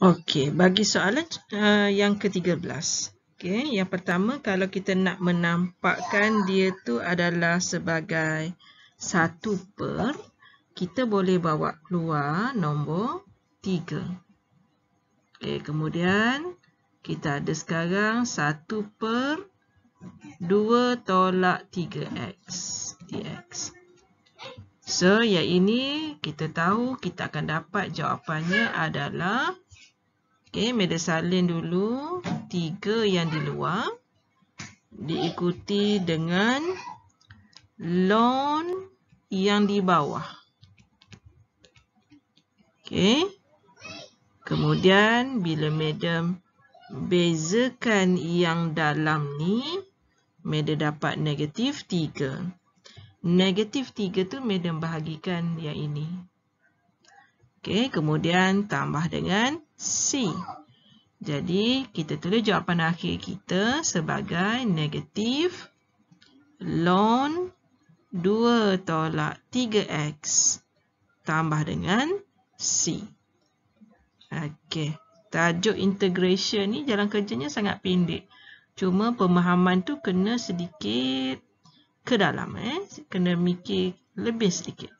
Okey, bagi soalan uh, yang ke-13. Okey, yang pertama kalau kita nak menampakkan dia tu adalah sebagai 1 per, kita boleh bawa keluar nombor 3. Okey, kemudian kita ada sekarang 1 per 2 tolak 3x dx. So, yang ini kita tahu kita akan dapat jawapannya adalah Okey, salin dulu. Tiga yang di luar. Diikuti dengan lon yang di bawah. Okey. Kemudian, bila medium bezakan yang dalam ni, medium dapat negatif tiga. Negatif tiga tu medium bahagikan yang ini. Okey, kemudian tambah dengan 3. C. Jadi, kita tulis jawapan akhir kita sebagai negatif lon 2 tolak 3x tambah dengan C. Okey. Tajuk integration ni jalan kerjanya sangat pendek. Cuma pemahaman tu kena sedikit ke dalam. eh, Kena mikir lebih sedikit.